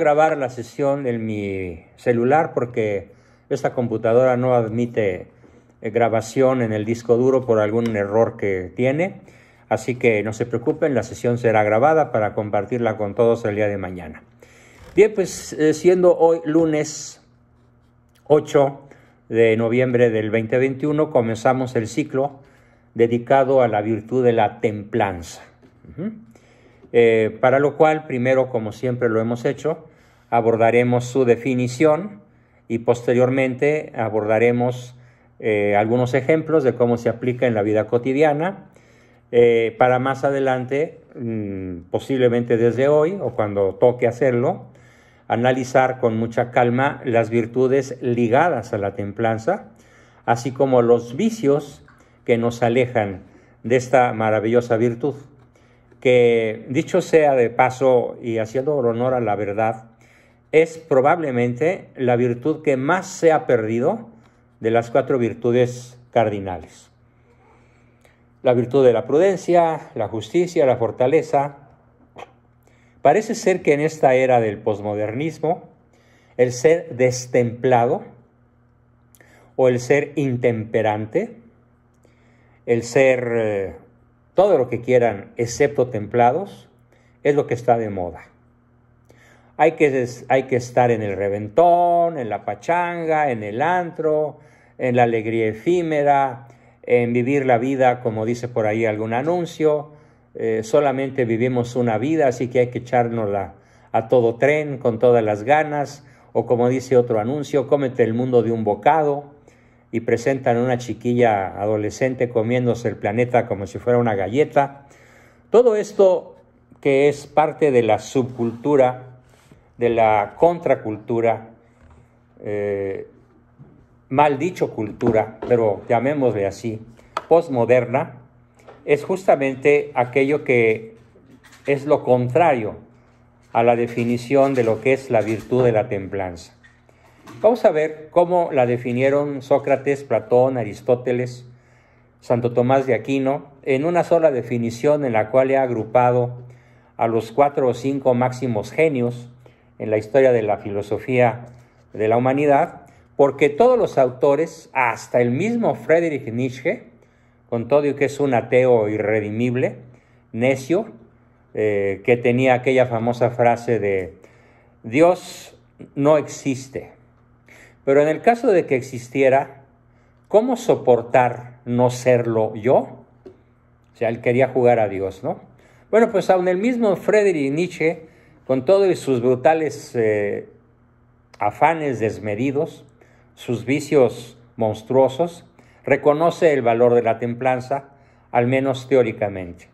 grabar la sesión en mi celular porque esta computadora no admite eh, grabación en el disco duro por algún error que tiene. Así que no se preocupen, la sesión será grabada para compartirla con todos el día de mañana. Bien, pues eh, siendo hoy lunes 8 de noviembre del 2021, comenzamos el ciclo dedicado a la virtud de la templanza. Eh, para lo cual, primero, como siempre lo hemos hecho, abordaremos su definición y posteriormente abordaremos eh, algunos ejemplos de cómo se aplica en la vida cotidiana eh, para más adelante, mm, posiblemente desde hoy o cuando toque hacerlo, analizar con mucha calma las virtudes ligadas a la templanza, así como los vicios que nos alejan de esta maravillosa virtud, que dicho sea de paso y haciendo honor a la verdad, es probablemente la virtud que más se ha perdido de las cuatro virtudes cardinales. La virtud de la prudencia, la justicia, la fortaleza. Parece ser que en esta era del posmodernismo, el ser destemplado o el ser intemperante, el ser eh, todo lo que quieran excepto templados, es lo que está de moda. Hay que, estar en el reventón, en la pachanga, en el antro, en la alegría efímera, en vivir la vida, como dice por ahí algún anuncio. Eh, solamente vivimos una vida, así que hay que echárnosla a todo tren, con todas las ganas, o como dice otro anuncio, cómete el mundo de un bocado, y presentan a una chiquilla adolescente comiéndose el planeta como si fuera una galleta. Todo esto que es parte de la subcultura de la contracultura, eh, mal dicho cultura, pero llamémosle así, postmoderna, es justamente aquello que es lo contrario a la definición de lo que es la virtud de la templanza. Vamos a ver cómo la definieron Sócrates, Platón, Aristóteles, Santo Tomás de Aquino, en una sola definición en la cual he agrupado a los cuatro o cinco máximos genios en la historia de la filosofía de la humanidad, porque todos los autores, hasta el mismo Friedrich Nietzsche, con todo y que es un ateo irredimible, necio, eh, que tenía aquella famosa frase de Dios no existe. Pero en el caso de que existiera, ¿cómo soportar no serlo yo? O sea, él quería jugar a Dios, ¿no? Bueno, pues aún el mismo Friedrich Nietzsche con todos sus brutales eh, afanes desmedidos, sus vicios monstruosos, reconoce el valor de la templanza, al menos teóricamente.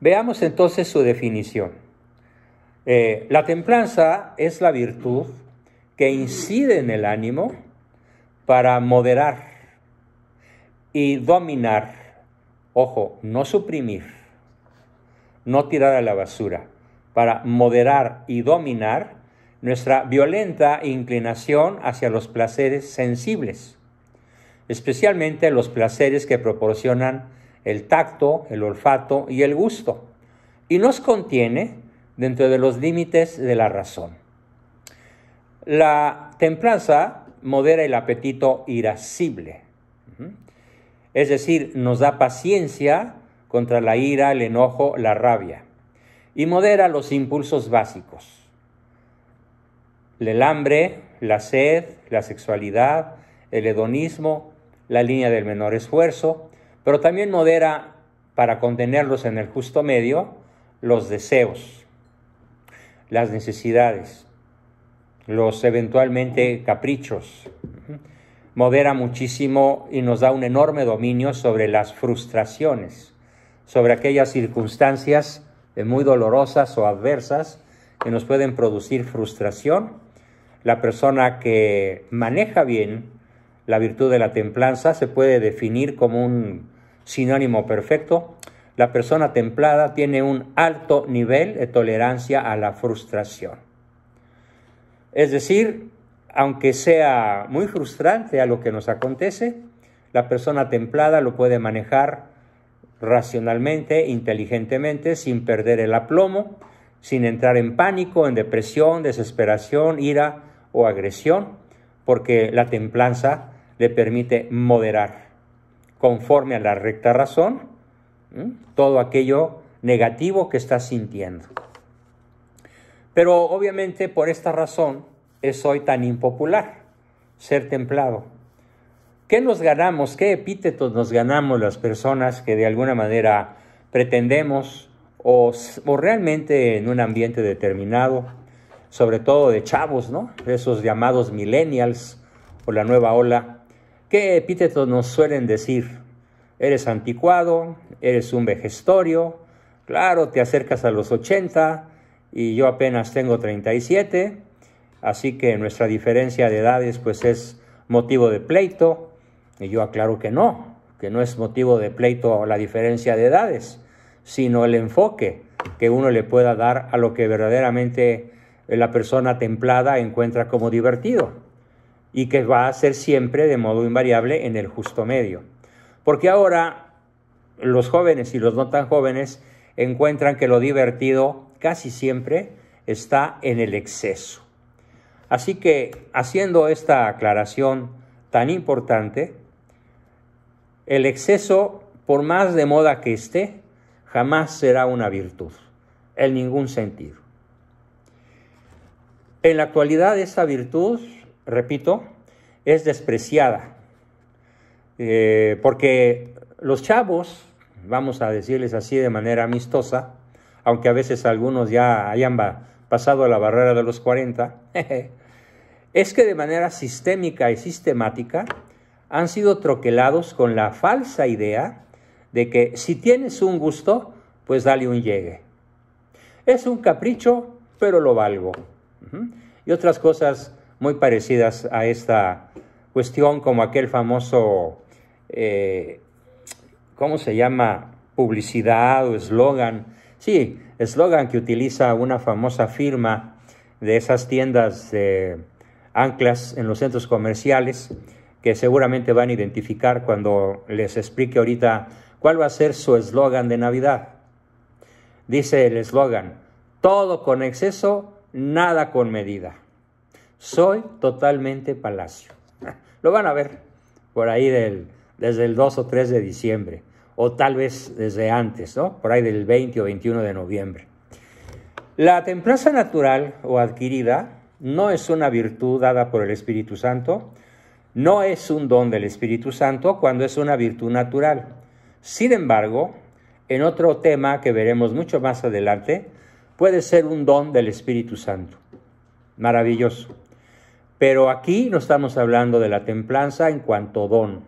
Veamos entonces su definición. Eh, la templanza es la virtud que incide en el ánimo para moderar y dominar, ojo, no suprimir, no tirar a la basura, para moderar y dominar nuestra violenta inclinación hacia los placeres sensibles, especialmente los placeres que proporcionan el tacto, el olfato y el gusto, y nos contiene dentro de los límites de la razón. La templanza modera el apetito irascible, es decir, nos da paciencia contra la ira, el enojo, la rabia y modera los impulsos básicos. El hambre, la sed, la sexualidad, el hedonismo, la línea del menor esfuerzo, pero también modera, para contenerlos en el justo medio, los deseos, las necesidades, los eventualmente caprichos. Modera muchísimo y nos da un enorme dominio sobre las frustraciones, sobre aquellas circunstancias eh, muy dolorosas o adversas que nos pueden producir frustración. La persona que maneja bien la virtud de la templanza se puede definir como un sinónimo perfecto. La persona templada tiene un alto nivel de tolerancia a la frustración. Es decir, aunque sea muy frustrante a lo que nos acontece, la persona templada lo puede manejar racionalmente, inteligentemente, sin perder el aplomo, sin entrar en pánico, en depresión, desesperación, ira o agresión, porque la templanza le permite moderar, conforme a la recta razón, todo aquello negativo que está sintiendo. Pero obviamente por esta razón es hoy tan impopular ser templado ¿Qué nos ganamos? ¿Qué epítetos nos ganamos las personas que de alguna manera pretendemos o, realmente en un ambiente determinado, sobre todo de chavos, ¿no? Esos llamados millennials o la nueva ola. ¿Qué epítetos nos suelen decir? Eres anticuado, eres un vejestorio, claro, te acercas a los 80 y yo apenas tengo 37, así que nuestra diferencia de edades pues es motivo de pleito y yo aclaro que no, que no es motivo de pleito la diferencia de edades, sino el enfoque que uno le pueda dar a lo que verdaderamente eh, la persona templada encuentra como divertido y que va a ser siempre de modo invariable en el justo medio. Porque ahora los jóvenes y los no tan jóvenes encuentran que lo divertido casi siempre está en el exceso. Así que haciendo esta aclaración tan importante, el exceso, por más de moda que esté, jamás será una virtud, en ningún sentido. En la actualidad esa virtud, repito, es despreciada, eh, porque los chavos, vamos a decirles así de manera amistosa, aunque a veces algunos ya hayan pasado a la barrera de los 40, es que de manera sistémica y sistemática han sido troquelados con la falsa idea de que si tienes un gusto, pues dale un llegue. Es un capricho, pero lo valgo. Y otras cosas muy parecidas a esta cuestión, como aquel famoso, eh, ¿cómo se llama? Publicidad o eslogan. Sí, eslogan que utiliza una famosa firma de esas tiendas de anclas en los centros comerciales que seguramente van a identificar cuando les explique ahorita cuál va a ser su eslogan de Navidad. Dice el eslogan, todo con exceso, nada con medida. Soy totalmente palacio. Lo van a ver por ahí del, desde el 2 o 3 de diciembre, o tal vez desde antes, ¿no? por ahí del 20 o 21 de noviembre. La templanza natural o adquirida no es una virtud dada por el Espíritu Santo, no es un don del Espíritu Santo cuando es una virtud natural. Sin embargo, en otro tema que veremos mucho más adelante, puede ser un don del Espíritu Santo. Maravilloso. Pero aquí no estamos hablando de la templanza en cuanto don.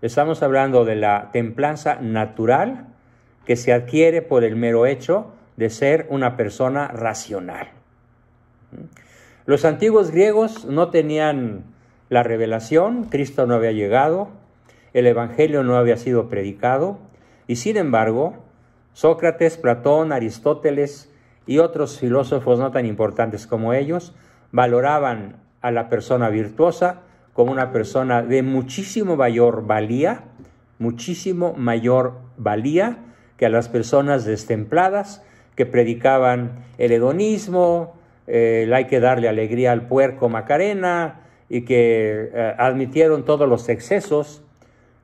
Estamos hablando de la templanza natural que se adquiere por el mero hecho de ser una persona racional. ¿Mm? Los antiguos griegos no tenían la revelación, Cristo no había llegado, el Evangelio no había sido predicado, y sin embargo, Sócrates, Platón, Aristóteles y otros filósofos no tan importantes como ellos valoraban a la persona virtuosa como una persona de muchísimo mayor valía, muchísimo mayor valía que a las personas destempladas que predicaban el hedonismo, eh, el hay que darle alegría al puerco Macarena, y que eh, admitieron todos los excesos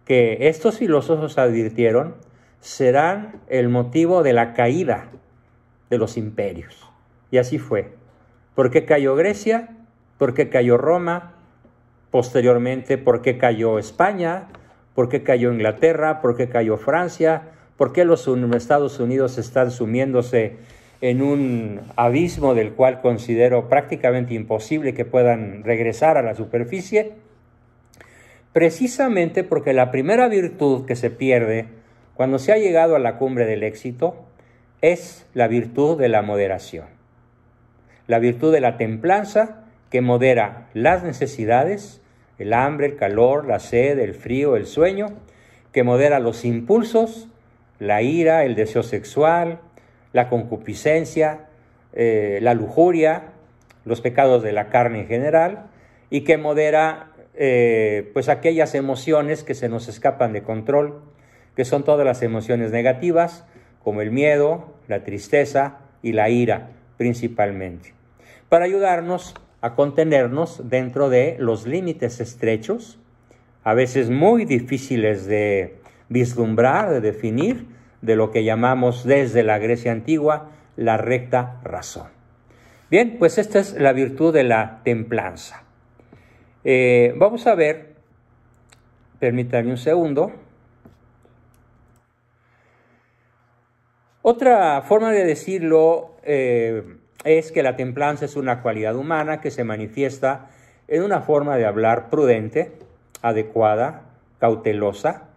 que estos filósofos advirtieron serán el motivo de la caída de los imperios. Y así fue. ¿Por qué cayó Grecia? ¿Por qué cayó Roma? Posteriormente, ¿por qué cayó España? ¿Por qué cayó Inglaterra? ¿Por qué cayó Francia? ¿Por qué los Estados Unidos están sumiéndose en un abismo del cual considero prácticamente imposible que puedan regresar a la superficie, precisamente porque la primera virtud que se pierde cuando se ha llegado a la cumbre del éxito es la virtud de la moderación, la virtud de la templanza que modera las necesidades, el hambre, el calor, la sed, el frío, el sueño, que modera los impulsos, la ira, el deseo sexual, la concupiscencia, eh, la lujuria, los pecados de la carne en general, y que modera eh, pues aquellas emociones que se nos escapan de control, que son todas las emociones negativas, como el miedo, la tristeza y la ira principalmente, para ayudarnos a contenernos dentro de los límites estrechos, a veces muy difíciles de vislumbrar, de definir, de lo que llamamos desde la Grecia antigua la recta razón. Bien, pues esta es la virtud de la templanza. Eh, vamos a ver, permítanme un segundo. Otra forma de decirlo eh, es que la templanza es una cualidad humana que se manifiesta en una forma de hablar prudente, adecuada, cautelosa,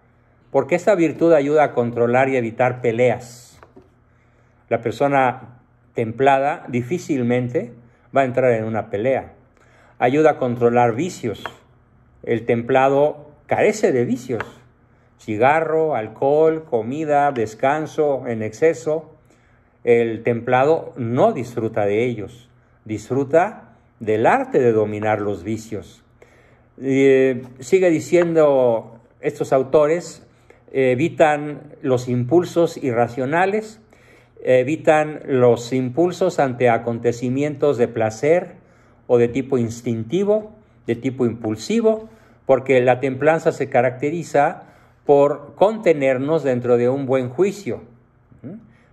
porque esta virtud ayuda a controlar y evitar peleas. La persona templada difícilmente va a entrar en una pelea. Ayuda a controlar vicios. El templado carece de vicios. Cigarro, alcohol, comida, descanso en exceso. El templado no disfruta de ellos. Disfruta del arte de dominar los vicios. Eh, sigue diciendo estos autores, evitan los impulsos irracionales, evitan los impulsos ante acontecimientos de placer o de tipo instintivo, de tipo impulsivo, porque la templanza se caracteriza por contenernos dentro de un buen juicio,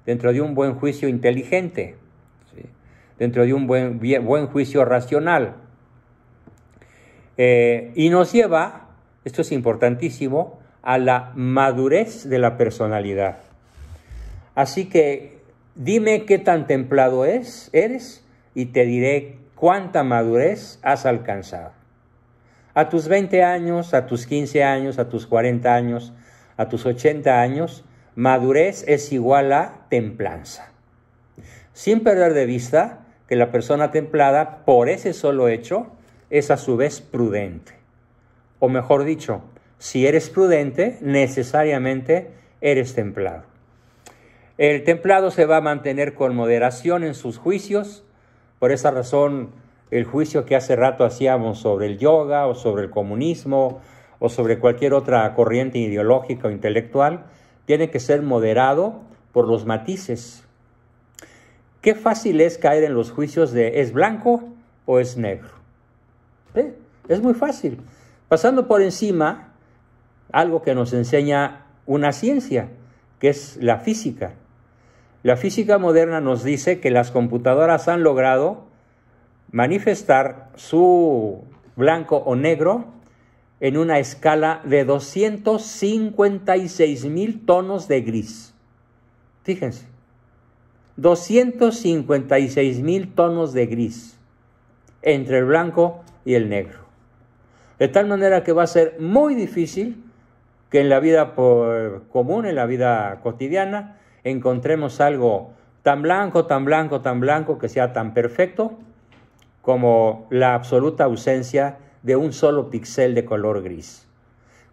dentro de un buen juicio inteligente, dentro de un buen, buen juicio racional. Eh, y nos lleva, esto es importantísimo, a la madurez de la personalidad. Así que dime qué tan templado es, eres y te diré cuánta madurez has alcanzado. A tus 20 años, a tus 15 años, a tus 40 años, a tus 80 años, madurez es igual a templanza. Sin perder de vista que la persona templada, por ese solo hecho, es a su vez prudente. O mejor dicho, si eres prudente, necesariamente eres templado. El templado se va a mantener con moderación en sus juicios. Por esa razón, el juicio que hace rato hacíamos sobre el yoga o sobre el comunismo o sobre cualquier otra corriente ideológica o intelectual, tiene que ser moderado por los matices. Qué fácil es caer en los juicios de es blanco o es negro. ¿Eh? Es muy fácil. Pasando por encima algo que nos enseña una ciencia, que es la física. La física moderna nos dice que las computadoras han logrado manifestar su blanco o negro en una escala de 256 mil tonos de gris. Fíjense, 256 mil tonos de gris entre el blanco y el negro. De tal manera que va a ser muy difícil que en la vida común, en la vida cotidiana, encontremos algo tan blanco, tan blanco, tan blanco, que sea tan perfecto como la absoluta ausencia de un solo píxel de color gris.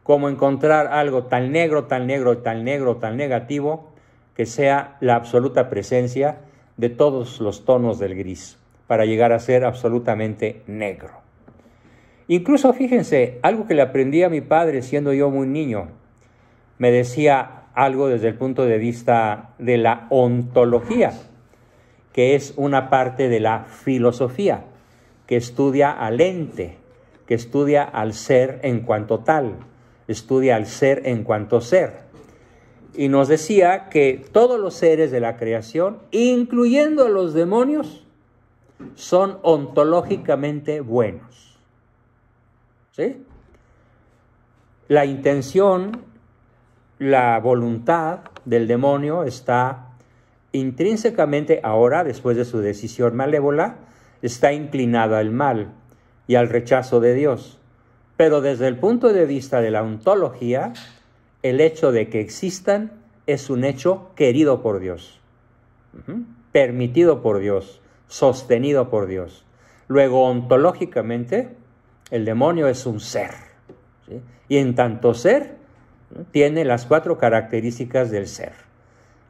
Como encontrar algo tan negro, tan negro, tan negro, tan negativo, que sea la absoluta presencia de todos los tonos del gris, para llegar a ser absolutamente negro. Incluso fíjense, algo que le aprendí a mi padre siendo yo muy niño, me decía algo desde el punto de vista de la ontología, que es una parte de la filosofía, que estudia al ente, que estudia al ser en cuanto tal, estudia al ser en cuanto ser. Y nos decía que todos los seres de la creación, incluyendo a los demonios, son ontológicamente buenos la intención, la voluntad del demonio está intrínsecamente ahora, después de su decisión malévola, está inclinada al mal y al rechazo de Dios. Pero desde el punto de vista de la ontología, el hecho de que existan es un hecho querido por Dios, permitido por Dios, sostenido por Dios. Luego, ontológicamente, el demonio es un ser. Y en tanto ser, tiene las cuatro características del ser.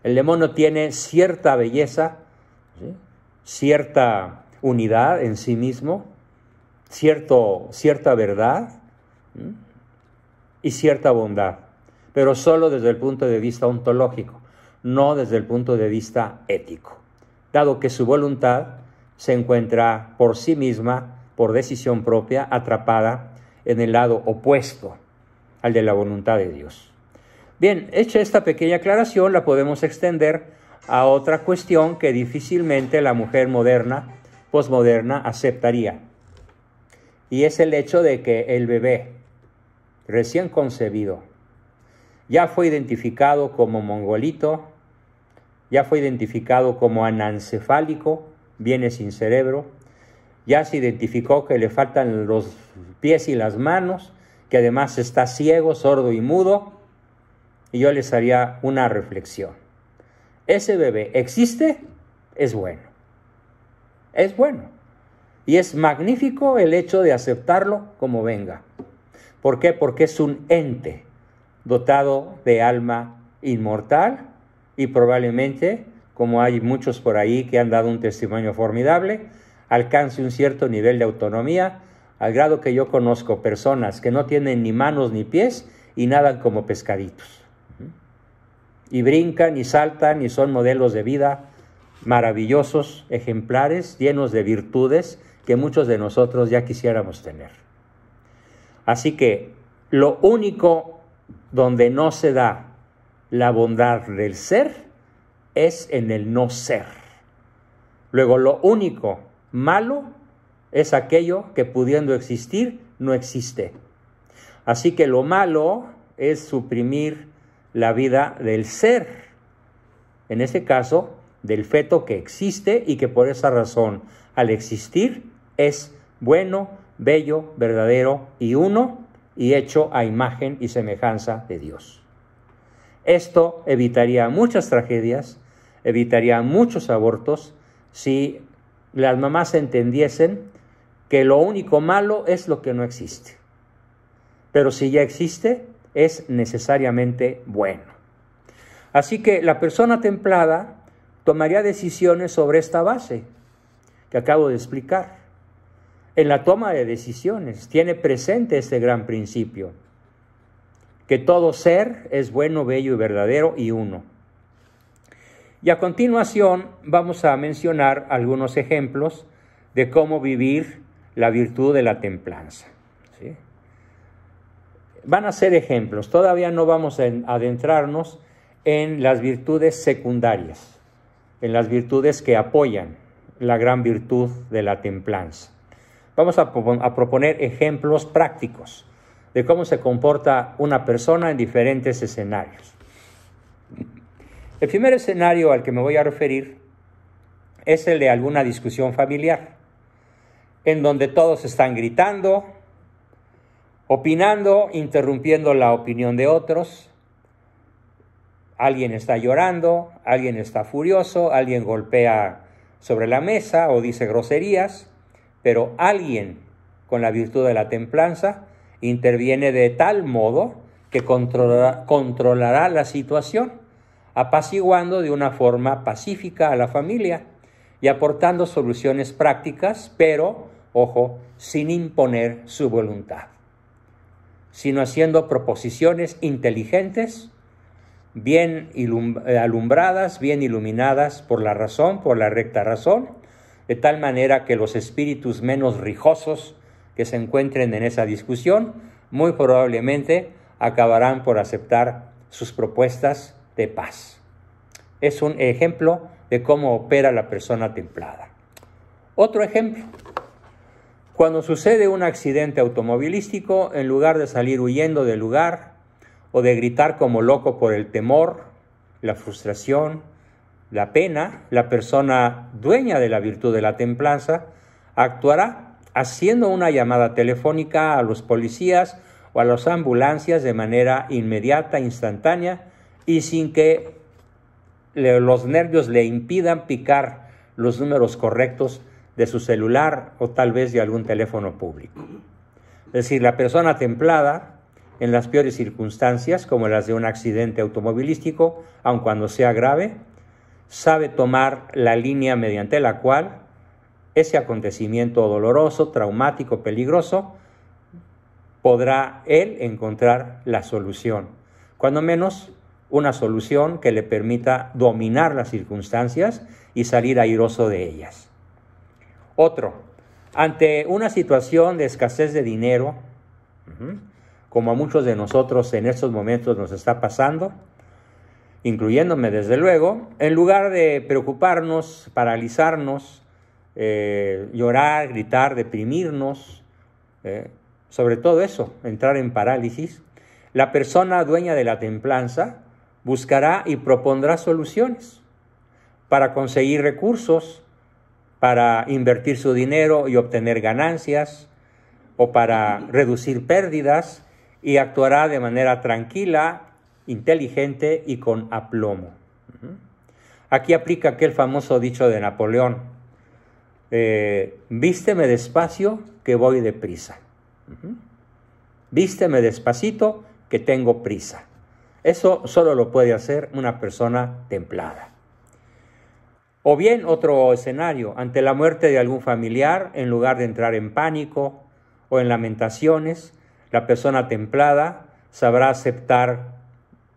El demonio tiene cierta belleza, cierta unidad en sí mismo, cierto, cierta verdad y cierta bondad, pero solo desde el punto de vista ontológico, no desde el punto de vista ético, dado que su voluntad se encuentra por sí misma por decisión propia atrapada en el lado opuesto al de la voluntad de Dios. Bien, hecha esta pequeña aclaración, la podemos extender a otra cuestión que difícilmente la mujer moderna, posmoderna, aceptaría. Y es el hecho de que el bebé recién concebido ya fue identificado como mongolito, ya fue identificado como anencefálico, viene sin cerebro, ya se identificó que le faltan los pies y las manos, que además está ciego, sordo y mudo, y yo les haría una reflexión. Ese bebé existe, es bueno. Es bueno. Y es magnífico el hecho de aceptarlo como venga. ¿Por qué? Porque es un ente dotado de alma inmortal y probablemente, como hay muchos por ahí que han dado un testimonio formidable, alcance un cierto nivel de autonomía, al grado que yo conozco personas que no tienen ni manos ni pies y nadan como pescaditos. Y brincan y saltan y son modelos de vida maravillosos, ejemplares, llenos de virtudes que muchos de nosotros ya quisiéramos tener. Así que lo único donde no se da la bondad del ser es en el no ser. Luego, lo único Malo es aquello que pudiendo existir no existe. Así que lo malo es suprimir la vida del ser, en este caso del feto que existe y que por esa razón al existir es bueno, bello, verdadero y uno y hecho a imagen y semejanza de Dios. Esto evitaría muchas tragedias, evitaría muchos abortos si las mamás entendiesen que lo único malo es lo que no existe. Pero si ya existe, es necesariamente bueno. Así que la persona templada tomaría decisiones sobre esta base que acabo de explicar. En la toma de decisiones tiene presente este gran principio, que todo ser es bueno, bello y verdadero y uno. Y a continuación vamos a mencionar algunos ejemplos de cómo vivir la virtud de la templanza. Van a ser ejemplos, todavía no vamos a adentrarnos en las virtudes secundarias, en las virtudes que apoyan la gran virtud de la templanza. Vamos a, a proponer ejemplos prácticos de cómo se comporta una persona en diferentes escenarios. El primer escenario al que me voy a referir es el de alguna discusión familiar, en donde todos están gritando, opinando, interrumpiendo la opinión de otros. Alguien está llorando, alguien está furioso, alguien golpea sobre la mesa o dice groserías, pero alguien con la virtud de la templanza interviene de tal modo que controlará la situación apaciguando de una forma pacífica a la familia y aportando soluciones prácticas, pero, ojo, sin imponer su voluntad, sino haciendo proposiciones inteligentes, bien alumbradas, bien iluminadas por la razón, por la recta razón, de tal manera que los espíritus menos rijosos que se encuentren en esa discusión muy probablemente acabarán por aceptar sus propuestas de paz. Es un ejemplo de cómo opera la persona templada. Otro ejemplo, cuando sucede un accidente automovilístico, en lugar de salir huyendo del lugar o de gritar como loco por el temor, la frustración, la pena, la persona dueña de la virtud de la templanza actuará haciendo una llamada telefónica a los policías o a las ambulancias de manera inmediata, instantánea, y sin que los nervios le impidan picar los números correctos de su celular o tal vez de algún teléfono público. Es decir, la persona templada en las peores circunstancias, como las de un accidente automovilístico, aun cuando sea grave, sabe tomar la línea mediante la cual ese acontecimiento doloroso, traumático, peligroso, podrá él encontrar la solución, cuando menos una solución que le permita dominar las circunstancias y salir airoso de ellas. Otro, ante una situación de escasez de dinero, como a muchos de nosotros en estos momentos nos está pasando, incluyéndome desde luego, en lugar de preocuparnos, paralizarnos, eh, llorar, gritar, deprimirnos, eh, sobre todo eso, entrar en parálisis, la persona dueña de la templanza buscará y propondrá soluciones para conseguir recursos, para invertir su dinero y obtener ganancias, o para reducir pérdidas, y actuará de manera tranquila, inteligente y con aplomo. Aquí aplica aquel famoso dicho de Napoleón, eh, vísteme despacio que voy deprisa. Vísteme despacito que tengo prisa. Eso solo lo puede hacer una persona templada. O bien otro escenario, ante la muerte de algún familiar, en lugar de entrar en pánico o en lamentaciones, la persona templada sabrá aceptar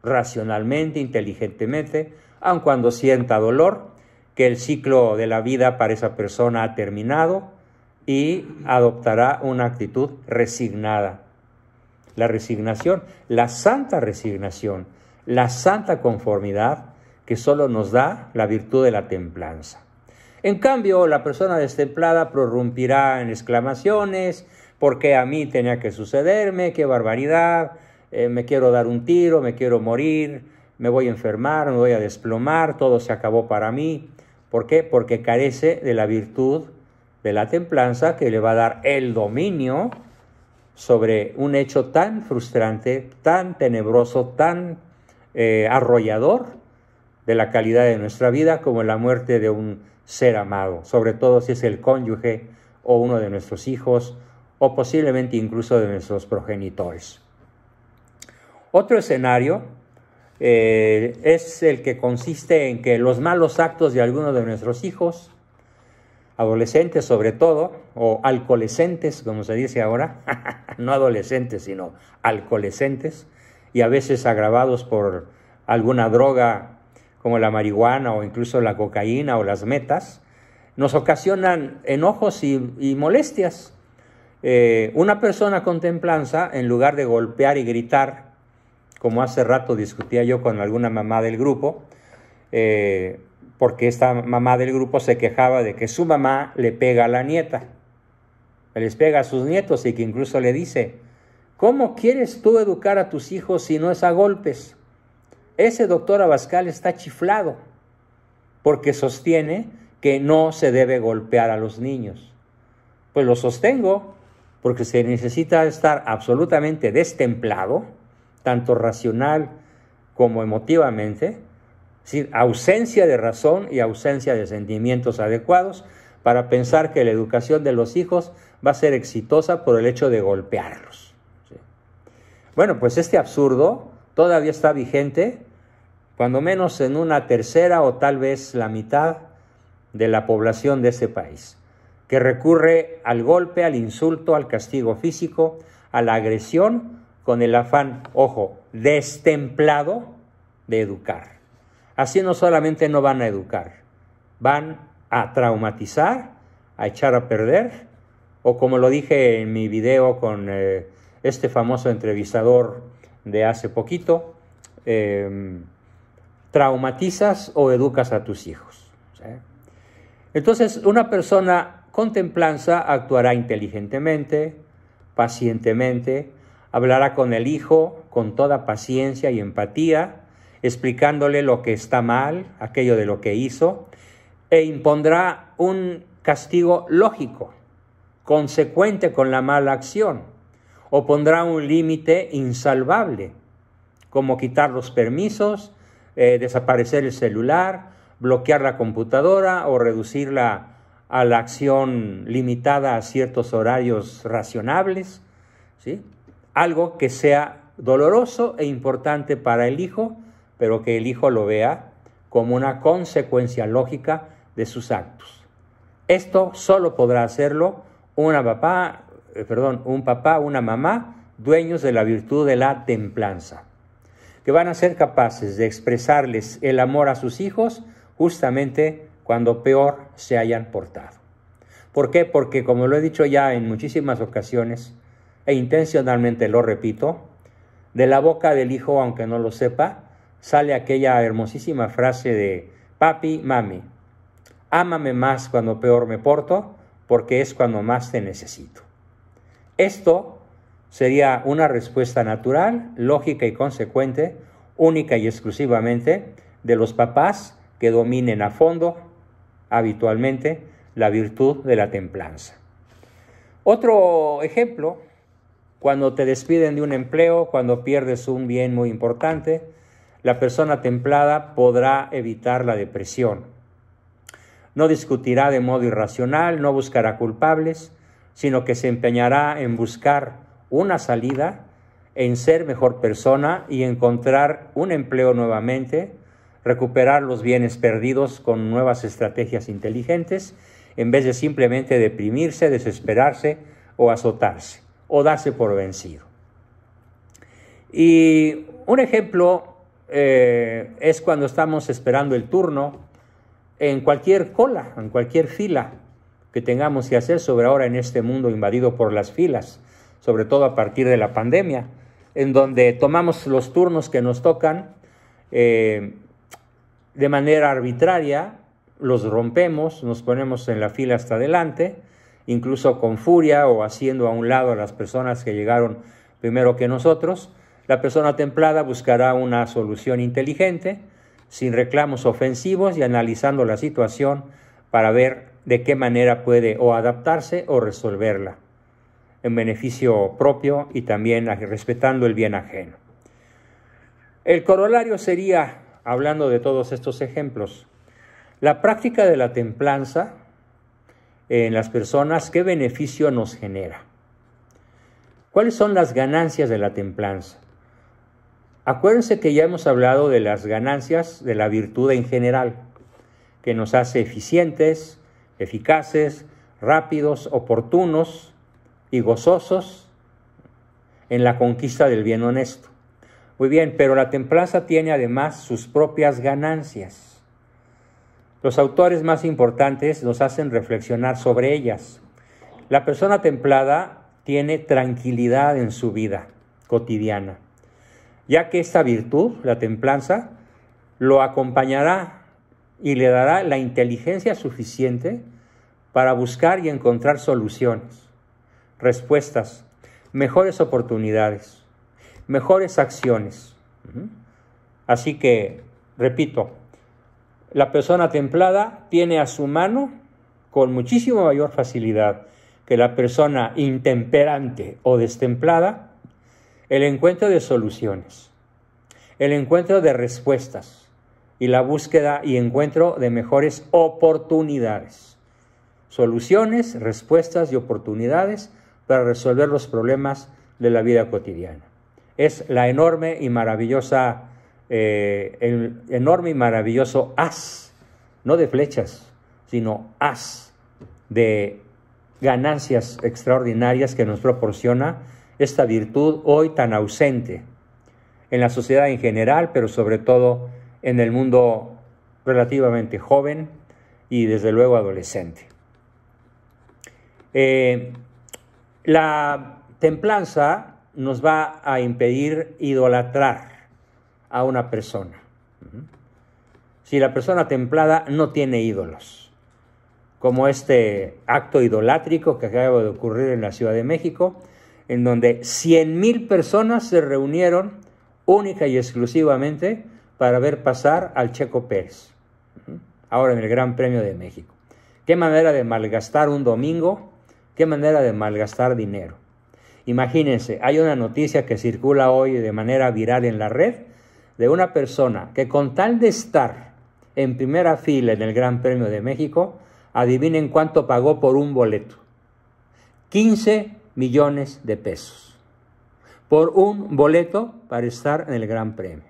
racionalmente, inteligentemente, aun cuando sienta dolor, que el ciclo de la vida para esa persona ha terminado y adoptará una actitud resignada la resignación, la santa resignación, la santa conformidad que solo nos da la virtud de la templanza. En cambio, la persona destemplada prorrumpirá en exclamaciones, ¿por qué a mí tenía que sucederme? ¡Qué barbaridad! Eh, me quiero dar un tiro, me quiero morir, me voy a enfermar, me voy a desplomar, todo se acabó para mí. ¿Por qué? Porque carece de la virtud de la templanza que le va a dar el dominio sobre un hecho tan frustrante, tan tenebroso, tan eh, arrollador de la calidad de nuestra vida como la muerte de un ser amado, sobre todo si es el cónyuge o uno de nuestros hijos o posiblemente incluso de nuestros progenitores. Otro escenario eh, es el que consiste en que los malos actos de alguno de nuestros hijos adolescentes sobre todo, o alcoholescentes, como se dice ahora, no adolescentes, sino alcoholescentes, y a veces agravados por alguna droga como la marihuana o incluso la cocaína o las metas, nos ocasionan enojos y, molestias. Eh, una persona con templanza, en lugar de golpear y gritar, como hace rato discutía yo con alguna mamá del grupo, eh, porque esta mamá del grupo se quejaba de que su mamá le pega a la nieta, les pega a sus nietos y que incluso le dice, ¿cómo quieres tú educar a tus hijos si no es a golpes? Ese doctor Abascal está chiflado porque sostiene que no se debe golpear a los niños. Pues lo sostengo porque se necesita estar absolutamente destemplado, tanto racional como emotivamente, decir, ausencia de razón y ausencia de sentimientos adecuados para pensar que la educación de los hijos va a ser exitosa por el hecho de golpearlos. Bueno, pues este absurdo todavía está vigente, cuando menos en una tercera o tal vez la mitad de la población de este país, que recurre al golpe, al insulto, al castigo físico, a la agresión, con el afán, ojo, destemplado de educar. Así no solamente no van a educar, van a traumatizar, a echar a perder, o como lo dije en mi video con eh, este famoso entrevistador de hace poquito, em, traumatizas o educas a tus hijos. Entonces, una persona con templanza actuará inteligentemente, pacientemente, hablará con el hijo con toda paciencia y empatía, explicándole lo que está mal, aquello de lo que hizo, e impondrá un castigo lógico, consecuente con la mala acción, o pondrá un límite insalvable, como quitar los permisos, eh, desaparecer el celular, bloquear la computadora o reducirla a la acción limitada a ciertos horarios racionables, ¿sí? algo que sea doloroso e importante para el hijo pero que el Hijo lo vea como una consecuencia lógica de sus actos. Esto solo podrá hacerlo una papá, eh, perdón, un papá, una mamá, dueños de la virtud de la templanza, que van a ser capaces de expresarles el amor a sus hijos justamente cuando peor se hayan portado. ¿Por qué? Porque como lo he dicho ya en muchísimas ocasiones, e intencionalmente lo repito, de la boca del hijo, aunque no lo sepa, sale aquella hermosísima frase de, papi, mami, ámame más cuando peor me porto, porque es cuando más te necesito. Esto sería una respuesta natural, lógica y consecuente, única y exclusivamente de los papás que dominen a fondo, habitualmente, la virtud de la templanza. Otro ejemplo, cuando te despiden de un empleo, cuando pierdes un bien muy importante, la persona templada podrá evitar la depresión. No discutirá de modo irracional, no buscará culpables, sino que se empeñará en buscar una salida, en ser mejor persona y encontrar un empleo nuevamente, recuperar los bienes perdidos con nuevas estrategias inteligentes, en vez de simplemente deprimirse, desesperarse o azotarse o darse por vencido. Y un ejemplo eh, es cuando estamos esperando el turno en cualquier cola, en cualquier fila que tengamos que hacer sobre ahora en este mundo invadido por las filas, sobre todo a partir de la pandemia, en donde tomamos los turnos que nos tocan eh, de manera arbitraria, los rompemos, nos ponemos en la fila hasta adelante, incluso con furia o haciendo a un lado a las personas que llegaron primero que nosotros, la persona templada buscará una solución inteligente, sin reclamos ofensivos y analizando la situación para ver de qué manera puede o adaptarse o resolverla, en beneficio propio y también respetando el bien ajeno. El corolario sería, hablando de todos estos ejemplos, la práctica de la templanza en las personas, ¿qué beneficio nos genera? ¿Cuáles son las ganancias de la templanza? Acuérdense que ya hemos hablado de las ganancias de la virtud en general, que nos hace eficientes, eficaces, rápidos, oportunos y gozosos en la conquista del bien honesto. Muy bien, pero la templanza tiene además sus propias ganancias. Los autores más importantes nos hacen reflexionar sobre ellas. La persona templada tiene tranquilidad en su vida cotidiana ya que esta virtud, la templanza, lo acompañará y le dará la inteligencia suficiente para buscar y encontrar soluciones, respuestas, mejores oportunidades, mejores acciones. Así que, repito, la persona templada tiene a su mano con muchísimo mayor facilidad que la persona intemperante o destemplada el encuentro de soluciones, el encuentro de respuestas y la búsqueda y encuentro de mejores oportunidades. Soluciones, respuestas y oportunidades para resolver los problemas de la vida cotidiana. Es la enorme y maravillosa, eh, el enorme y maravilloso as, no de flechas, sino as de ganancias extraordinarias que nos proporciona esta virtud hoy tan ausente en la sociedad en general, pero sobre todo en el mundo relativamente joven y desde luego adolescente. Eh, la templanza nos va a impedir idolatrar a una persona. Si la persona templada no tiene ídolos, como este acto idolátrico que acaba de ocurrir en la Ciudad de México, en donde 100.000 personas se reunieron única y exclusivamente para ver pasar al Checo Pérez, ahora en el Gran Premio de México. Qué manera de malgastar un domingo, qué manera de malgastar dinero. Imagínense, hay una noticia que circula hoy de manera viral en la red de una persona que con tal de estar en primera fila en el Gran Premio de México, adivinen cuánto pagó por un boleto. 15 millones de pesos por un boleto para estar en el Gran Premio.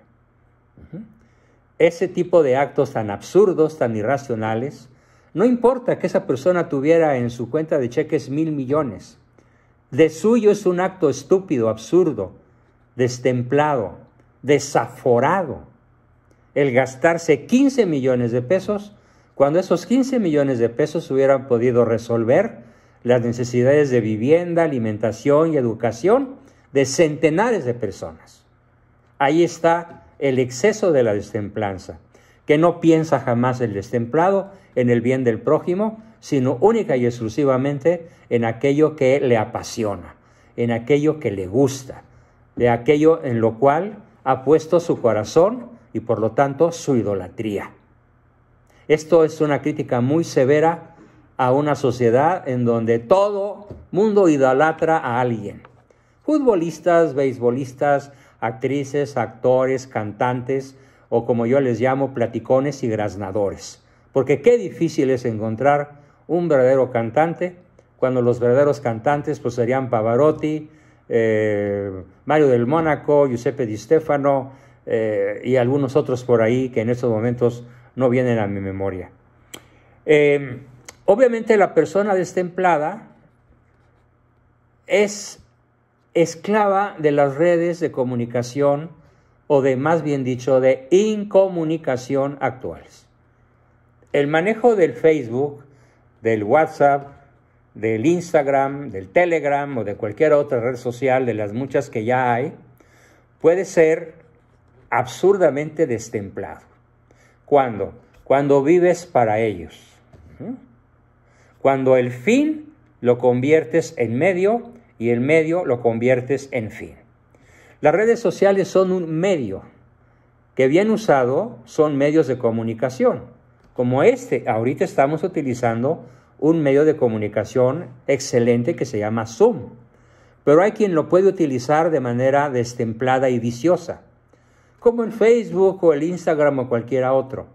Ese tipo de actos tan absurdos, tan irracionales, no importa que esa persona tuviera en su cuenta de cheques mil millones. De suyo es un acto estúpido, absurdo, destemplado, desaforado. El gastarse 15 millones de pesos, cuando esos 15 millones de pesos hubieran podido resolver las necesidades de vivienda, alimentación y educación de centenares de personas. Ahí está el exceso de la destemplanza, que no piensa jamás el destemplado en el bien del prójimo, sino única y exclusivamente en aquello que le apasiona, en aquello que le gusta, de aquello en lo cual ha puesto su corazón y por lo tanto su idolatría. Esto es una crítica muy severa a una sociedad en donde todo mundo idolatra a alguien. Futbolistas, beisbolistas, actrices, actores, cantantes o como yo les llamo, platicones y graznadores. Porque qué difícil es encontrar un verdadero cantante cuando los verdaderos cantantes pues, serían Pavarotti, eh, Mario del Mónaco, Giuseppe Di Stefano eh, y algunos otros por ahí que en estos momentos no vienen a mi memoria. Eh, Obviamente la persona destemplada es esclava de las redes de comunicación o de más bien dicho de incomunicación actuales. El manejo del Facebook, del WhatsApp, del Instagram, del Telegram o de cualquier otra red social de las muchas que ya hay, puede ser absurdamente destemplado. ¿Cuándo? Cuando vives para ellos cuando el fin lo conviertes en medio y el medio lo conviertes en fin. Las redes sociales son un medio que bien usado son medios de comunicación, como este. Ahorita estamos utilizando un medio de comunicación excelente que se llama Zoom, pero hay quien lo puede utilizar de manera destemplada y viciosa, como el Facebook o el Instagram o cualquiera otro.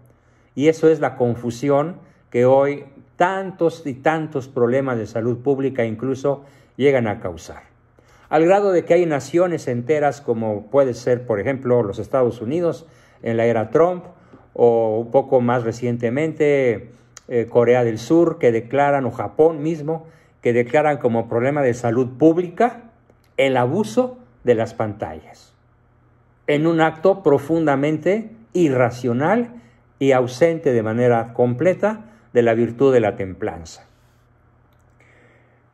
Y eso es la confusión que hoy tantos y tantos problemas de salud pública incluso llegan a causar. Al grado de que hay naciones enteras como puede ser, por ejemplo, los Estados Unidos en la era Trump o un poco más recientemente eh, Corea del Sur que declaran o Japón mismo que declaran como problema de salud pública el abuso de las pantallas en un acto profundamente irracional y ausente de manera completa de la virtud de la templanza.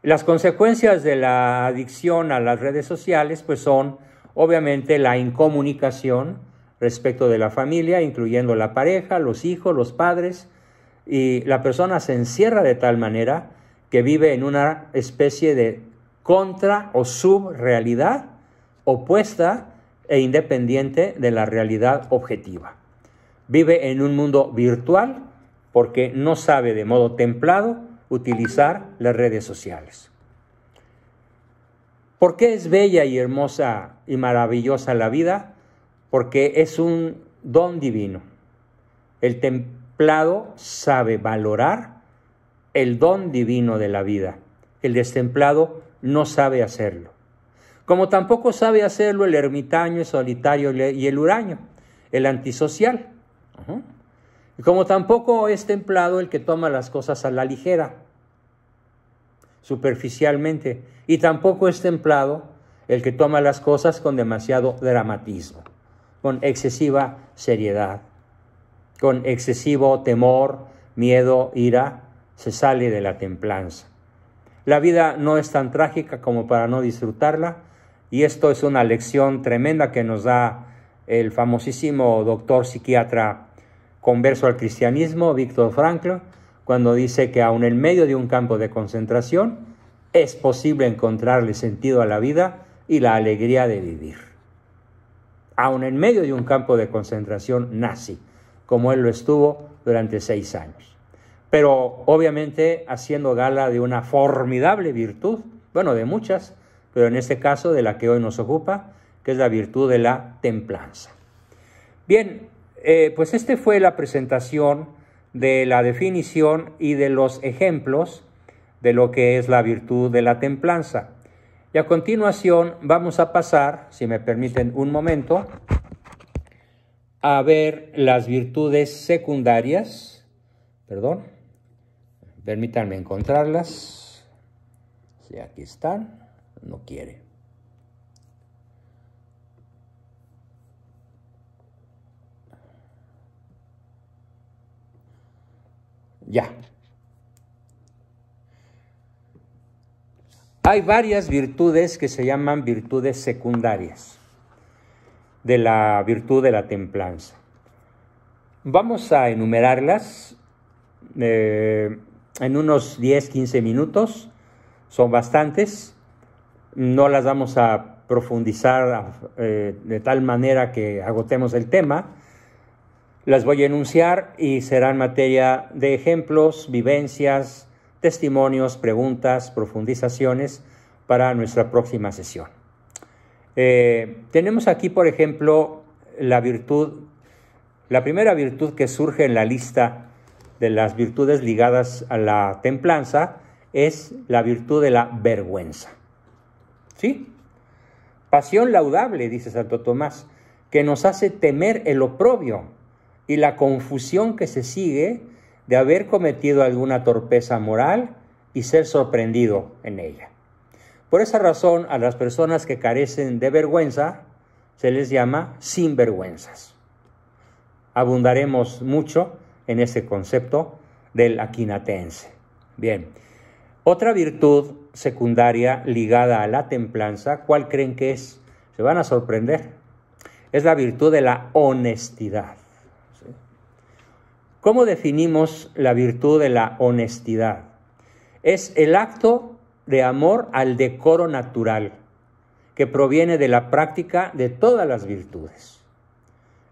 Las consecuencias de la adicción a las redes sociales pues son obviamente la incomunicación respecto de la familia, incluyendo la pareja, los hijos, los padres, y la persona se encierra de tal manera que vive en una especie de contra o subrealidad opuesta e independiente de la realidad objetiva. Vive en un mundo virtual porque no sabe de modo templado utilizar las redes sociales. ¿Por qué es bella y hermosa y maravillosa la vida? Porque es un don divino. El templado sabe valorar el don divino de la vida. El destemplado no sabe hacerlo. Como tampoco sabe hacerlo el ermitaño, el solitario y el huraño, el antisocial. Como tampoco es templado el que toma las cosas a la ligera, superficialmente, y tampoco es templado el que toma las cosas con demasiado dramatismo, con excesiva seriedad, con excesivo temor, miedo, ira, se sale de la templanza. La vida no es tan trágica como para no disfrutarla, y esto es una lección tremenda que nos da el famosísimo doctor psiquiatra converso al cristianismo, Víctor Frankl, cuando dice que aun en medio de un campo de concentración es posible encontrarle sentido a la vida y la alegría de vivir. Aun en medio de un campo de concentración nazi, como él lo estuvo durante seis años. Pero obviamente haciendo gala de una formidable virtud, bueno, de muchas, pero en este caso de la que hoy nos ocupa, que es la virtud de la templanza. Bien, eh, pues este fue la presentación de la definición y de los ejemplos de lo que es la virtud de la templanza. Y a continuación vamos a pasar, si me permiten un momento, a ver las virtudes secundarias. Perdón, permítanme encontrarlas. Si aquí están, no quiere. Ya. Hay varias virtudes que se llaman virtudes secundarias de la virtud de la templanza. Vamos a enumerarlas eh, en unos 10, 15 minutos. Son bastantes. No las vamos a profundizar eh, de tal manera que agotemos el tema, las voy a enunciar y serán materia de ejemplos, vivencias, testimonios, preguntas, profundizaciones para nuestra próxima sesión. Eh, tenemos aquí, por ejemplo, la virtud, la primera virtud que surge en la lista de las virtudes ligadas a la templanza es la virtud de la vergüenza. ¿Sí? Pasión laudable, dice Santo Tomás, que nos hace temer el oprobio y la confusión que se sigue de haber cometido alguna torpeza moral y ser sorprendido en ella. Por esa razón, a las personas que carecen de vergüenza se les llama sinvergüenzas. Abundaremos mucho en ese concepto del aquinatense. Bien, otra virtud secundaria ligada a la templanza, ¿cuál creen que es? Se van a sorprender. Es la virtud de la honestidad. ¿Cómo definimos la virtud de la honestidad? Es el acto de amor al decoro natural que proviene de la práctica de todas las virtudes.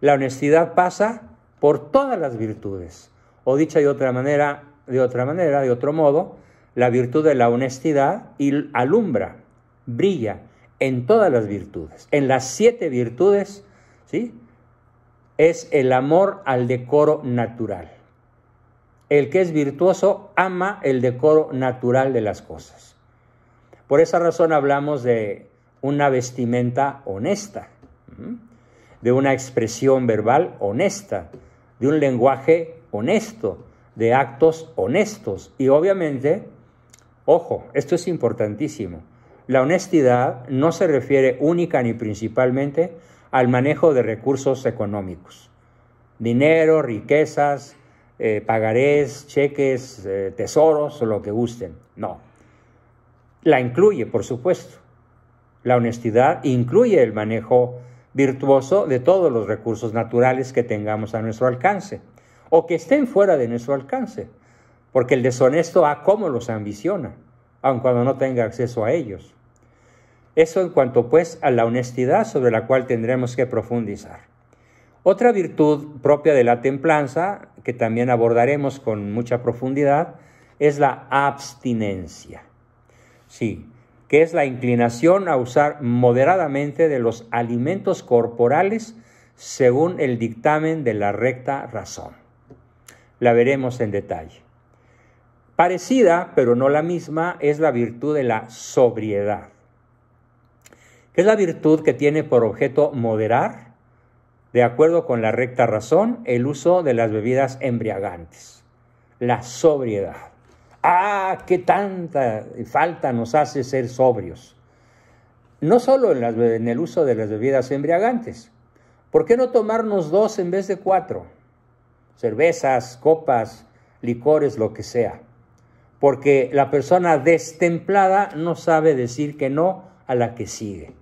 La honestidad pasa por todas las virtudes, o dicha de otra manera, de otra manera, de otro modo, la virtud de la honestidad y alumbra, brilla en todas las virtudes, en las siete virtudes, ¿sí? es el amor al decoro natural. El que es virtuoso ama el decoro natural de las cosas. Por esa razón hablamos de una vestimenta honesta, de una expresión verbal honesta, de un lenguaje honesto, de actos honestos. Y obviamente, ojo, esto es importantísimo, la honestidad no se refiere única ni principalmente a al manejo de recursos económicos. Dinero, riquezas, eh, pagarés, cheques, eh, tesoros, lo que gusten. No. La incluye, por supuesto. La honestidad incluye el manejo virtuoso de todos los recursos naturales que tengamos a nuestro alcance o que estén fuera de nuestro alcance, porque el deshonesto a cómo los ambiciona, aun cuando no tenga acceso a ellos. Eso en cuanto pues a la honestidad sobre la cual tendremos que profundizar. Otra virtud propia de la templanza, que también abordaremos con mucha profundidad, es la abstinencia. Sí, que es la inclinación a usar moderadamente de los alimentos corporales según el dictamen de la recta razón. La veremos en detalle. Parecida, pero no la misma, es la virtud de la sobriedad. Es la virtud que tiene por objeto moderar, de acuerdo con la recta razón, el uso de las bebidas embriagantes, la sobriedad. Ah, qué tanta falta nos hace ser sobrios. No solo en, en el uso de las bebidas embriagantes. ¿Por qué no tomarnos dos en vez de cuatro? Cervezas, copas, licores, lo que sea. Porque la persona destemplada no sabe decir que no a la que sigue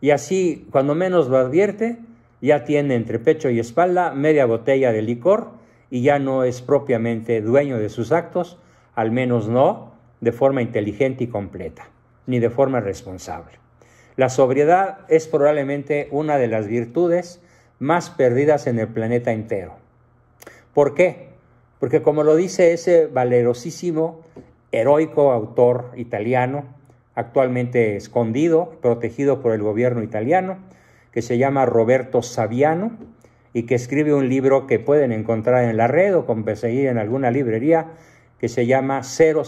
y así, cuando menos lo advierte, ya tiene entre pecho y espalda media botella de licor y ya no es propiamente dueño de sus actos, al menos no de forma inteligente y completa, ni de forma responsable. La sobriedad es probablemente una de las virtudes más perdidas en el planeta entero. ¿Por qué? Porque como lo dice ese valerosísimo, heroico autor italiano, actualmente escondido, protegido por el gobierno italiano, que se llama Roberto Saviano y que escribe un libro que pueden encontrar en la red o conseguir en alguna librería, que se llama 000,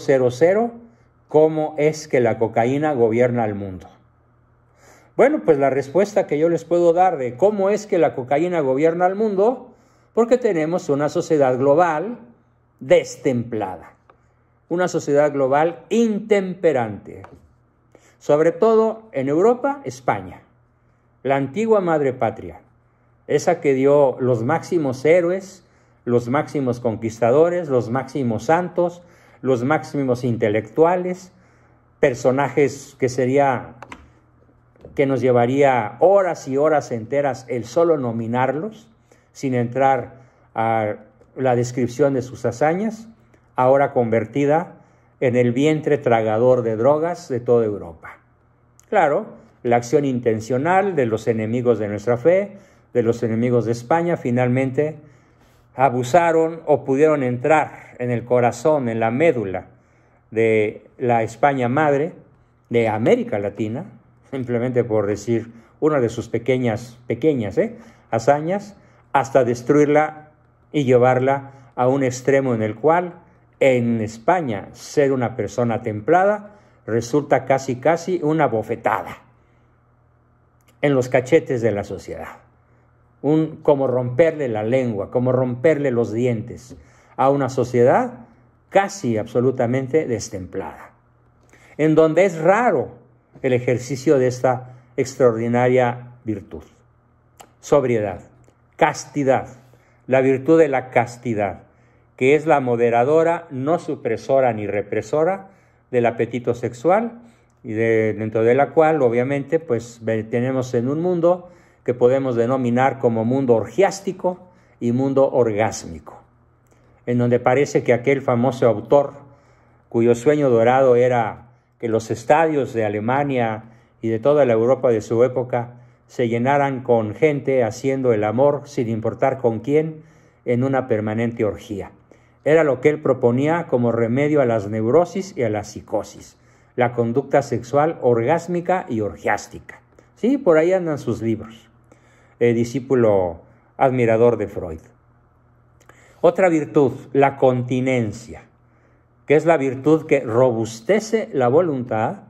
cómo es que la cocaína gobierna al mundo. Bueno, pues la respuesta que yo les puedo dar de cómo es que la cocaína gobierna al mundo, porque tenemos una sociedad global destemplada, una sociedad global intemperante, sobre todo en Europa, España, la antigua madre patria, esa que dio los máximos héroes, los máximos conquistadores, los máximos santos, los máximos intelectuales, personajes que sería que nos llevaría horas y horas enteras el solo nominarlos, sin entrar a la descripción de sus hazañas, ahora convertida en el vientre tragador de drogas de toda Europa. Claro, la acción intencional de los enemigos de nuestra fe, de los enemigos de España, finalmente abusaron o pudieron entrar en el corazón, en la médula de la España madre, de América Latina, simplemente por decir una de sus pequeñas, pequeñas ¿eh? hazañas, hasta destruirla y llevarla a un extremo en el cual en España ser una persona templada resulta casi casi una bofetada en los cachetes de la sociedad. Un, como romperle la lengua, como romperle los dientes a una sociedad casi absolutamente destemplada, en donde es raro el ejercicio de esta extraordinaria virtud. Sobriedad, castidad, la virtud de la castidad que es la moderadora, no supresora ni represora del apetito sexual, y dentro de la cual obviamente pues tenemos en un mundo que podemos denominar como mundo orgiástico y mundo orgásmico, en donde parece que aquel famoso autor cuyo sueño dorado era que los estadios de Alemania y de toda la Europa de su época se llenaran con gente haciendo el amor sin importar con quién en una permanente orgía era lo que él proponía como remedio a las neurosis y a la psicosis, la conducta sexual orgásmica y orgiástica. Sí, por ahí andan sus libros. discípulo admirador de Freud. Otra virtud, la continencia, que es la virtud que robustece la voluntad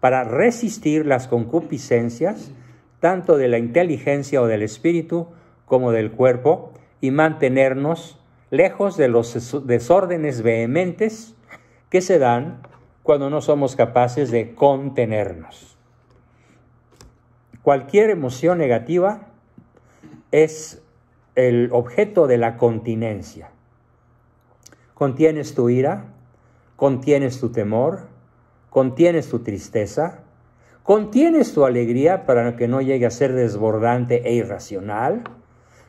para resistir las concupiscencias, tanto de la inteligencia o del espíritu como del cuerpo, y mantenernos lejos de los desórdenes vehementes que se dan cuando no somos capaces de contenernos. Cualquier emoción negativa es el objeto de la continencia. Contienes tu ira, contienes tu temor, contienes tu tristeza, contienes tu alegría para que no llegue a ser desbordante e irracional,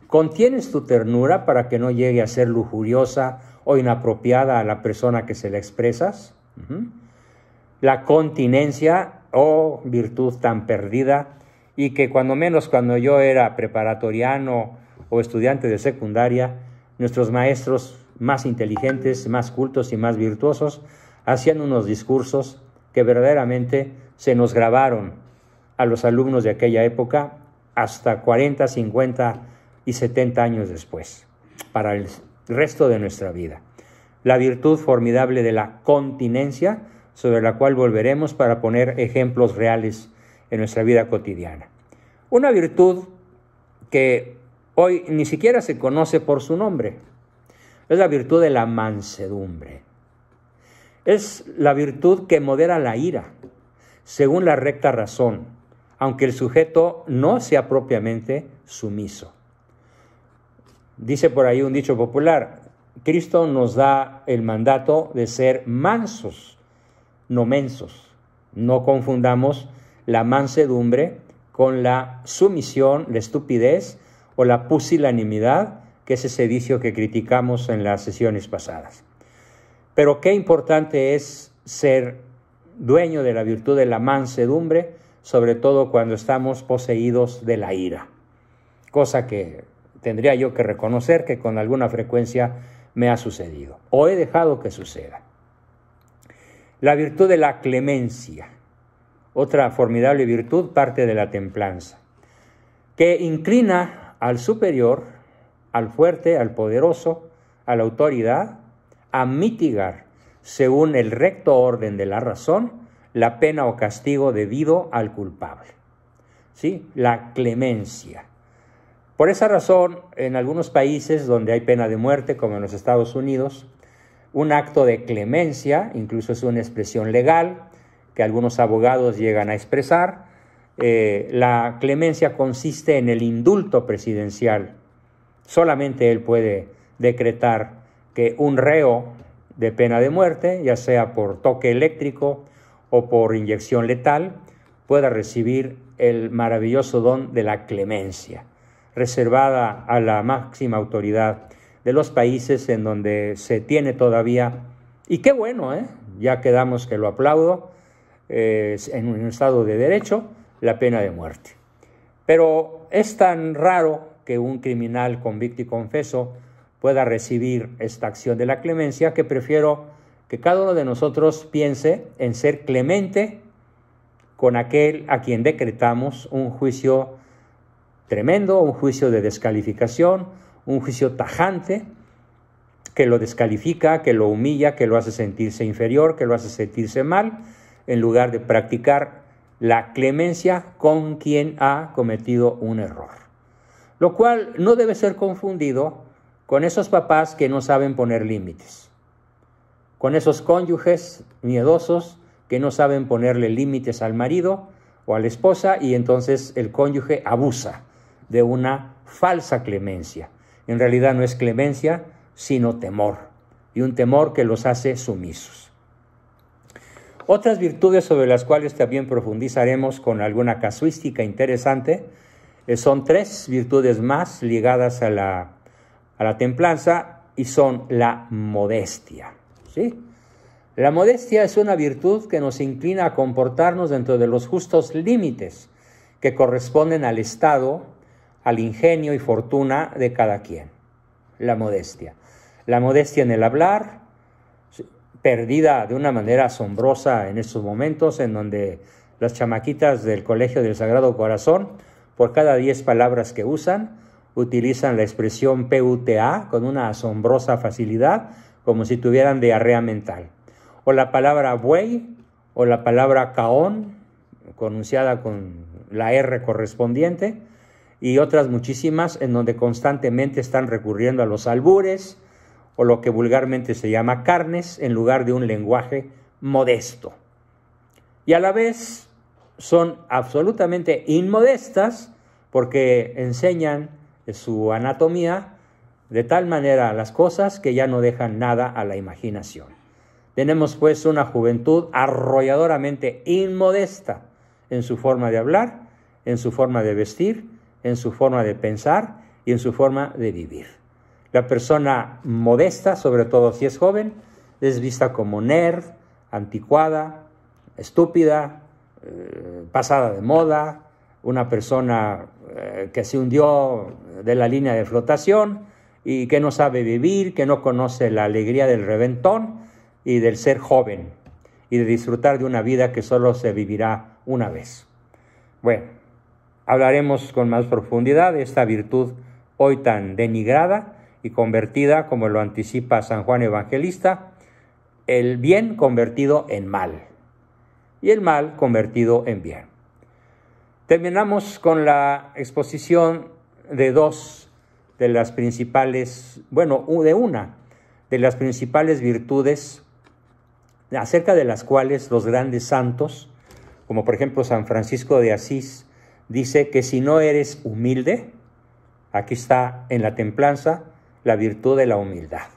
Contienes tu ternura para que no llegue a ser lujuriosa o inapropiada a la persona que se la expresas. La continencia, oh virtud tan perdida, y que cuando menos cuando yo era preparatoriano o estudiante de secundaria, nuestros maestros más inteligentes, más cultos y más virtuosos hacían unos discursos que verdaderamente se nos grabaron a los alumnos de aquella época hasta 40, 50 y 70 años después, para el resto de nuestra vida. La virtud formidable de la continencia, sobre la cual volveremos para poner ejemplos reales en nuestra vida cotidiana. Una virtud que hoy ni siquiera se conoce por su nombre. Es la virtud de la mansedumbre. Es la virtud que modera la ira, según la recta razón, aunque el sujeto no sea propiamente sumiso. Dice por ahí un dicho popular, Cristo nos da el mandato de ser mansos, no mensos. No confundamos la mansedumbre con la sumisión, la estupidez o la pusilanimidad, que es ese vicio que criticamos en las sesiones pasadas. Pero qué importante es ser dueño de la virtud de la mansedumbre, sobre todo cuando estamos poseídos de la ira, cosa que tendría yo que reconocer que con alguna frecuencia me ha sucedido o he dejado que suceda. La virtud de la clemencia, otra formidable virtud, parte de la templanza, que inclina al superior, al fuerte, al poderoso, a la autoridad, a mitigar, según el recto orden de la razón, la pena o castigo debido al culpable. ¿Sí? La clemencia por esa razón, en algunos países donde hay pena de muerte, como en los Estados Unidos, un acto de clemencia, incluso es una expresión legal que algunos abogados llegan a expresar, eh, la clemencia consiste en el indulto presidencial. Solamente él puede decretar que un reo de pena de muerte, ya sea por toque eléctrico o por inyección letal, pueda recibir el maravilloso don de la clemencia reservada a la máxima autoridad de los países en donde se tiene todavía, y qué bueno, ¿eh? ya quedamos que lo aplaudo, eh, en un estado de derecho, la pena de muerte. Pero es tan raro que un criminal convicto y confeso pueda recibir esta acción de la clemencia que prefiero que cada uno de nosotros piense en ser clemente con aquel a quien decretamos un juicio tremendo, un juicio de descalificación, un juicio tajante que lo descalifica, que lo humilla, que lo hace sentirse inferior, que lo hace sentirse mal, en lugar de practicar la clemencia con quien ha cometido un error. Lo cual no debe ser confundido con esos papás que no saben poner límites, con esos cónyuges miedosos que no saben ponerle límites al marido o a la esposa y entonces el cónyuge abusa de una falsa clemencia. En realidad no es clemencia, sino temor, y un temor que los hace sumisos. Otras virtudes sobre las cuales también profundizaremos con alguna casuística interesante eh, son tres virtudes más ligadas a la, templanza y son la modestia. ¿sí? La modestia es una virtud que nos inclina a comportarnos dentro de los justos límites que corresponden al estado al ingenio y fortuna de cada quien. La modestia. La modestia en el hablar, perdida de una manera asombrosa en estos momentos en donde las chamaquitas del Colegio del Sagrado Corazón, por cada diez palabras que usan, utilizan la expresión PUTA con una asombrosa facilidad, como si tuvieran diarrea mental. O la palabra buey o la palabra caón, pronunciada con la R correspondiente, y otras muchísimas en donde constantemente están recurriendo a los albures o lo que vulgarmente se llama carnes en lugar de un lenguaje modesto. Y a la vez son absolutamente inmodestas porque enseñan su anatomía de tal manera las cosas que ya no dejan nada a la imaginación. Tenemos pues una juventud arrolladoramente inmodesta en su forma de hablar, en su forma de vestir, en su forma de pensar y en su forma de vivir. La persona modesta, sobre todo si es joven, es vista como nerd, anticuada, estúpida, eh, pasada de moda, una persona eh, que se hundió de la línea de flotación y que no sabe vivir, que no conoce la alegría del reventón y del ser joven y de disfrutar de una vida que solo se vivirá una vez. Bueno, Hablaremos con más profundidad de esta virtud hoy tan denigrada y convertida, como lo anticipa San Juan Evangelista, el bien convertido en mal y el mal convertido en bien. Terminamos con la exposición de dos de las principales, bueno, de una de las principales virtudes acerca de las cuales los grandes santos, como por ejemplo San Francisco de Asís, dice que si no eres humilde, aquí está en la templanza la virtud de la humildad.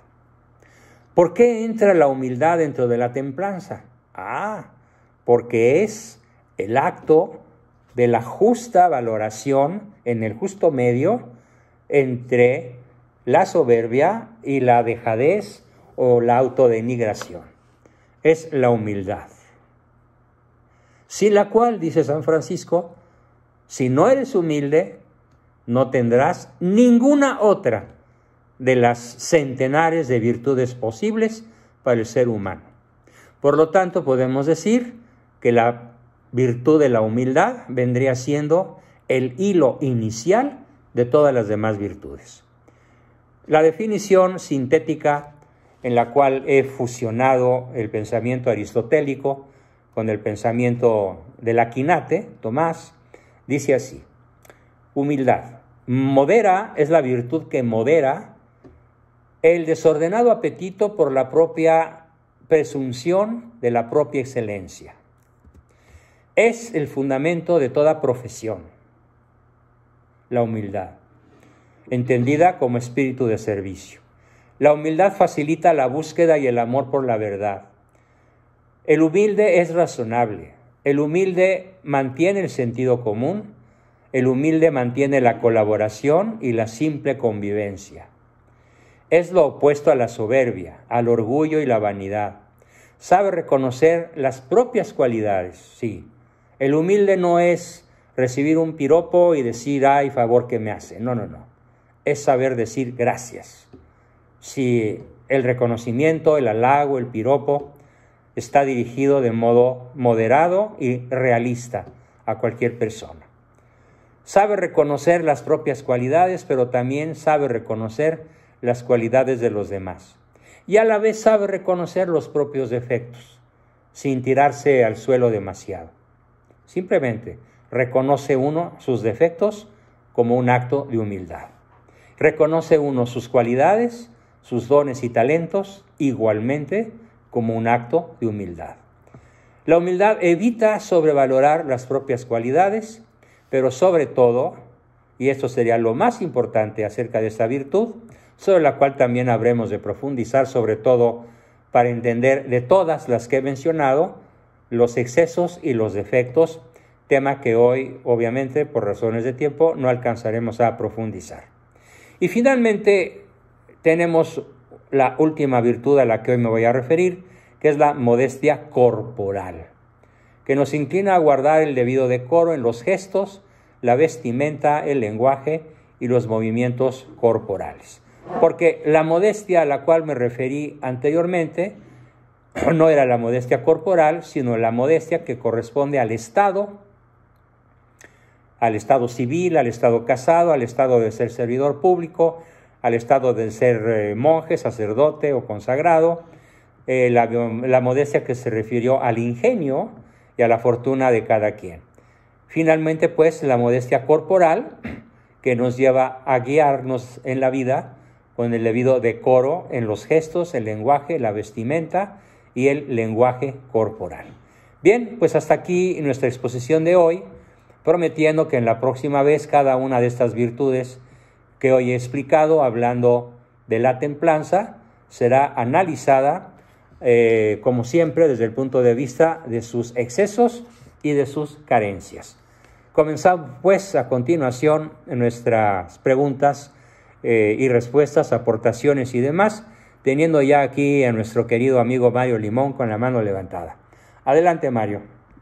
¿Por qué entra la humildad dentro de la templanza? Ah, porque es el acto de la justa valoración en el justo medio entre la soberbia y la dejadez o la autodenigración. Es la humildad. Sin la cual, dice San Francisco, si no eres humilde, no tendrás ninguna otra de las centenares de virtudes posibles para el ser humano. Por lo tanto, podemos decir que la virtud de la humildad vendría siendo el hilo inicial de todas las demás virtudes. La definición sintética en la cual he fusionado el pensamiento aristotélico con el pensamiento del Aquinate, Tomás, Dice así, humildad. Modera es la virtud que modera el desordenado apetito por la propia presunción de la propia excelencia. Es el fundamento de toda profesión, la humildad, entendida como espíritu de servicio. La humildad facilita la búsqueda y el amor por la verdad. El humilde es razonable, el humilde mantiene el sentido común, el humilde mantiene la colaboración y la simple convivencia. Es lo opuesto a la soberbia, al orgullo y la vanidad. Sabe reconocer las propias cualidades, sí. El humilde no es recibir un piropo y decir, ay, favor que me hace. No, no, no. Es saber decir gracias. Si el reconocimiento, el halago, el piropo está dirigido de modo moderado y realista a cualquier persona. Sabe reconocer las propias cualidades, pero también sabe reconocer las cualidades de los demás. Y a la vez sabe reconocer los propios defectos, sin tirarse al suelo demasiado. Simplemente reconoce uno sus defectos como un acto de humildad. Reconoce uno sus cualidades, sus dones y talentos igualmente como un acto de humildad. La humildad evita sobrevalorar las propias cualidades, pero sobre todo, y esto sería lo más importante acerca de esta virtud, sobre la cual también habremos de profundizar, sobre todo para entender de todas las que he mencionado, los excesos y los defectos, tema que hoy, obviamente, por razones de tiempo, no alcanzaremos a profundizar. Y finalmente, tenemos la última virtud a la que hoy me voy a referir, que es la modestia corporal, que nos inclina a guardar el debido decoro en los gestos, la vestimenta, el lenguaje y los movimientos corporales. Porque la modestia a la cual me referí anteriormente no era la modestia corporal, sino la modestia que corresponde al Estado, al Estado civil, al Estado casado, al Estado de ser servidor público, al estado de ser eh, monje, sacerdote o consagrado, eh, la, la, modestia que se refirió al ingenio y a la fortuna de cada quien. Finalmente, pues, la modestia corporal que nos lleva a guiarnos en la vida con el debido decoro en los gestos, el lenguaje, la vestimenta y el lenguaje corporal. Bien, pues hasta aquí nuestra exposición de hoy, prometiendo que en la próxima vez cada una de estas virtudes que hoy he explicado hablando de la templanza será analizada, eh, como siempre, desde el punto de vista de sus excesos y de sus carencias. Comenzamos pues a continuación nuestras preguntas eh, y respuestas, aportaciones y demás, teniendo ya aquí a nuestro querido amigo Mario Limón con la mano levantada. Adelante, Mario.